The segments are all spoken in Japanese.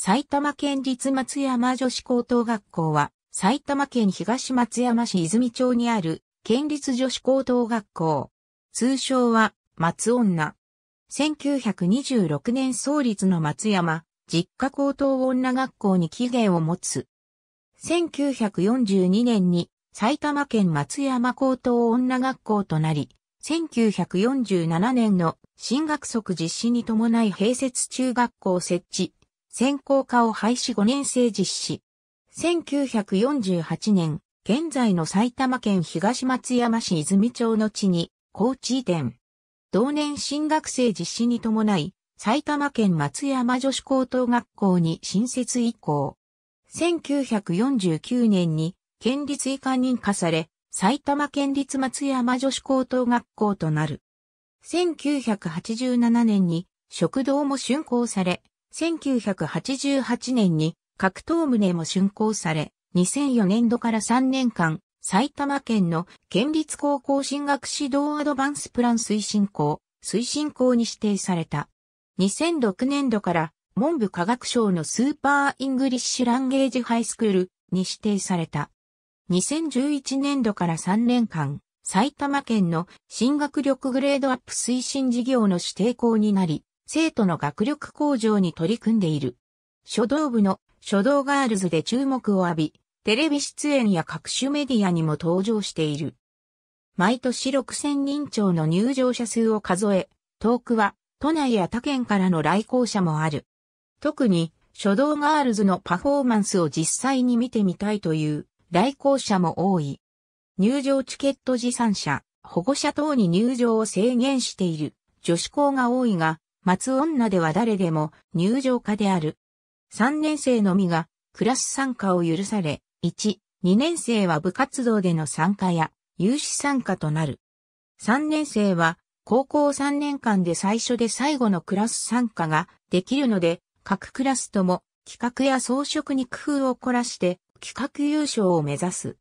埼玉県立松山女子高等学校は、埼玉県東松山市泉町にある県立女子高等学校。通称は、松女。1926年創立の松山、実家高等女学校に起源を持つ。1942年に埼玉県松山高等女学校となり、1947年の新学則実施に伴い併設中学校設置、専攻科を廃止5年生実施。1948年、現在の埼玉県東松山市泉町の地に、高知移転。同年新学生実施に伴い、埼玉県松山女子高等学校に新設以降。1949年に、県立以下認可され、埼玉県立松山女子高等学校となる。1987年に、食堂も竣工され、1988年に格闘棟も竣工され、2004年度から3年間、埼玉県の県立高校進学指導アドバンスプラン推進校、推進校に指定された。2006年度から文部科学省のスーパーイングリッシュランゲージハイスクールに指定された。2011年度から3年間、埼玉県の進学力グレードアップ推進事業の指定校になり、生徒の学力向上に取り組んでいる。書道部の書道ガールズで注目を浴び、テレビ出演や各種メディアにも登場している。毎年6000人超の入場者数を数え、遠くは都内や他県からの来校者もある。特に書道ガールズのパフォーマンスを実際に見てみたいという来校者も多い。入場チケット持参者、保護者等に入場を制限している女子校が多いが、松女では誰でも入場家である。3年生のみがクラス参加を許され、1、2年生は部活動での参加や有志参加となる。3年生は高校3年間で最初で最後のクラス参加ができるので、各クラスとも企画や装飾に工夫を凝らして企画優勝を目指す。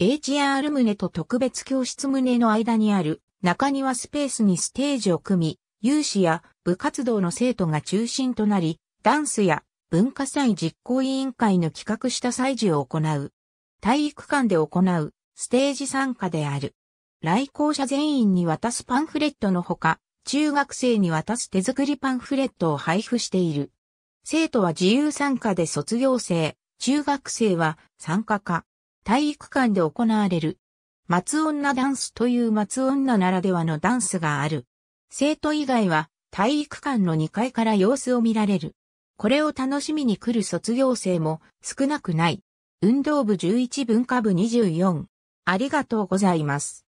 HR 棟と特別教室棟の間にある中庭スペースにステージを組み、有志や部活動の生徒が中心となり、ダンスや文化祭実行委員会の企画した祭事を行う。体育館で行うステージ参加である。来校者全員に渡すパンフレットのほか、中学生に渡す手作りパンフレットを配布している。生徒は自由参加で卒業生、中学生は参加か、体育館で行われる。松女ダンスという松女ならではのダンスがある。生徒以外は体育館の2階から様子を見られる。これを楽しみに来る卒業生も少なくない。運動部11文化部24。ありがとうございます。